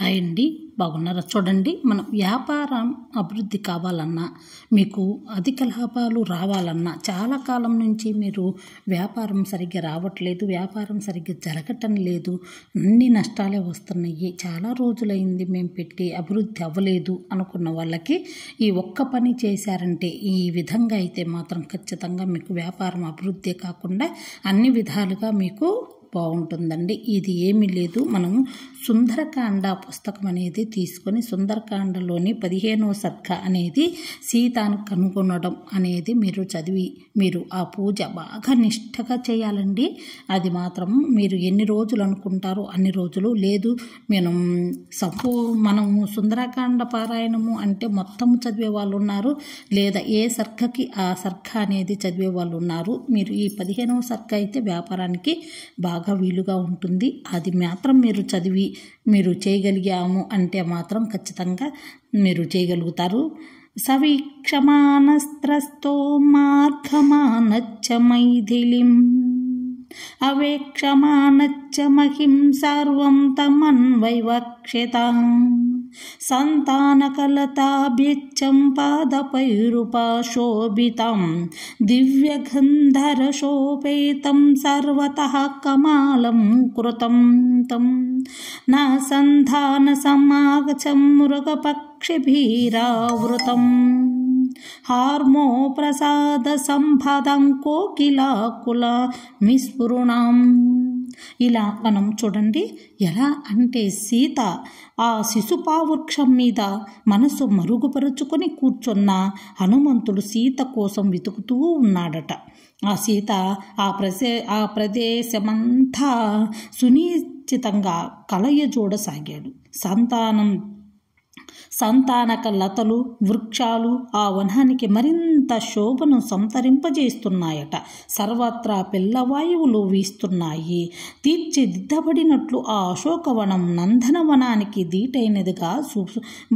hi అండి బాగున్నారా చూడండి మనం వ్యాపారం అభివృద్ధి కావాలన్నా మీకు అధిక లాభాలు రావాలన్నా చాలా కాలం నుంచి మీరు వ్యాపారం సరిగ్గా రావట్లేదు వ్యాపారం సరిగ్గా జరగటం లేదు అన్ని నష్టాలే వస్తున్నాయి చాలా రోజులైంది మేము పెట్టి అభివృద్ధి అవ్వలేదు అనుకున్న వాళ్ళకి ఈ ఒక్క పని చేశారంటే ఈ విధంగా అయితే మాత్రం ఖచ్చితంగా మీకు వ్యాపారం అభివృద్ధి కాకుండా అన్ని విధాలుగా మీకు బాగుంటుందండి ఇది ఏమీ లేదు మనం సుందరకాండ పుస్తకం అనేది తీసుకొని సుందరకాండలోని పదిహేనవ సర్గ అనేది సీతాను కనుగొనడం అనేది మీరు చదివి మీరు ఆ పూజ బాగా నిష్ఠగా చేయాలండి అది మాత్రం మీరు ఎన్ని రోజులు అనుకుంటారో అన్ని రోజులు లేదు మనం సపో మనము సుందరకాండ పారాయణము అంటే మొత్తం చదివే వాళ్ళు ఉన్నారు లేదా ఏ సర్గకి ఆ సర్గ అనేది చదివే వాళ్ళు ఉన్నారు మీరు ఈ పదిహేనవ సర్గ అయితే వ్యాపారానికి బాగా బాగా వీలుగా ఉంటుంది అది మాత్రం మీరు చదివి మీరు చేయగలిగాము అంటే మాత్రం ఖచ్చితంగా మీరు చేయగలుగుతారు సవీక్షమానస్త్రస్తో మార్గమానచ్చమైథిలిం అవేక్షమానచ్చమహిం మహిం సర్వం తమన్వైవక్షతాం पादपैरुपाशोभितं दिव्यगन्धरशोपेतं सर्वतः कमालं कृतं तं न सन्धानसमागच्छं मृगपक्षिभिरावृतम् हार्मो प्रसाद सम्भा कोकिलाकुल ఇలా మనం చూడండి ఎలా అంటే సీత ఆ శిశుపావృక్షం మీద మనసు మరుగుపరుచుకొని కూర్చున్న హనుమంతుడు సీత కోసం వెతుకుతూ ఉన్నాడట ఆ సీత ఆ ప్రదే ఆ ప్రదేశమంతా సునిశ్చితంగా చూడసాగాడు సంతానం సంతానక లతలు వృక్షాలు ఆ వనానికి మరింత శోభను సంతరింపజేస్తున్నాయట సర్వత్రా పిల్లవాయువులు వీస్తున్నాయి తీర్చిదిద్దబడినట్లు ఆ అశోకవనం నందనవనానికి దీటైనదిగా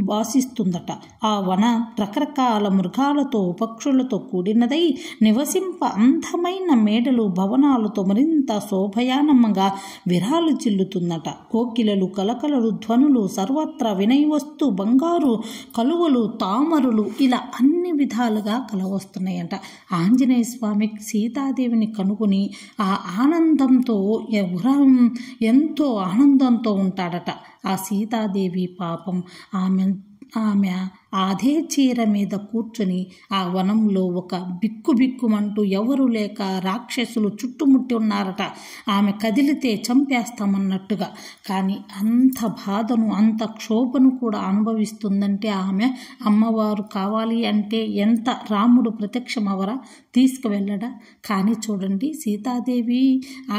భాషిస్తుందట ఆ వన రకరకాల మృగాలతో పక్షులతో కూడినదై నివసింప అందమైన మేడలు భవనాలతో మరింత శోభయానమ్మగా విరాలు చిల్లుతుందట కోకిలలు కలకలలు ధ్వనులు సర్వత్రా వినయవస్తు బంగారు కలువలు తామరులు ఇలా అన్ని విధాలుగా కలవస్తున్నాయంట ఆంజనేయ స్వామి సీతాదేవిని కనుగొని ఆ ఆనందంతో ఎవరం ఎంతో ఆనందంతో ఉంటాడట ఆ సీతాదేవి పాపం ఆమె ఆమె అదే చీర మీద కూర్చుని ఆ వనంలో ఒక బిక్కు బిక్కుమంటూ ఎవరు లేక రాక్షసులు చుట్టుముట్టి ఉన్నారట ఆమె కదిలితే చంపేస్తామన్నట్టుగా కానీ అంత బాధను అంత క్షోభను కూడా అనుభవిస్తుందంటే ఆమె అమ్మవారు కావాలి అంటే ఎంత రాముడు ప్రత్యక్షమవరా తీసుకువెళ్ళడా కానీ చూడండి సీతాదేవి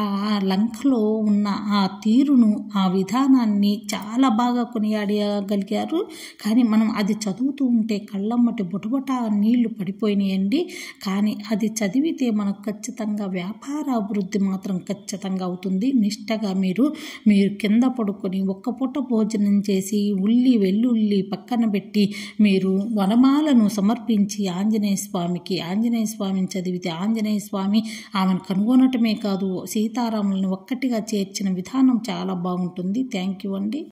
ఆ లంకలో ఉన్న ఆ తీరును ఆ విధానాన్ని చాలా బాగా కొనియాడగలిగారు కానీ మనం అది చదువు చదువుతూ ఉంటే కళ్ళమ్మటి బుటబుట నీళ్లు పడిపోయినాయండి కానీ అది చదివితే మనకు ఖచ్చితంగా వ్యాపార అభివృద్ధి మాత్రం ఖచ్చితంగా అవుతుంది నిష్టగా మీరు మీరు కింద పడుకొని ఒక్క పూట భోజనం చేసి ఉల్లి వెల్లుల్లి పక్కన పెట్టి మీరు వనమాలను సమర్పించి ఆంజనేయ స్వామికి ఆంజనేయ స్వామిని చదివితే ఆంజనేయ స్వామి ఆమెను కనుగొనటమే కాదు సీతారాములను ఒక్కటిగా చేర్చిన విధానం చాలా బాగుంటుంది థ్యాంక్ యూ అండి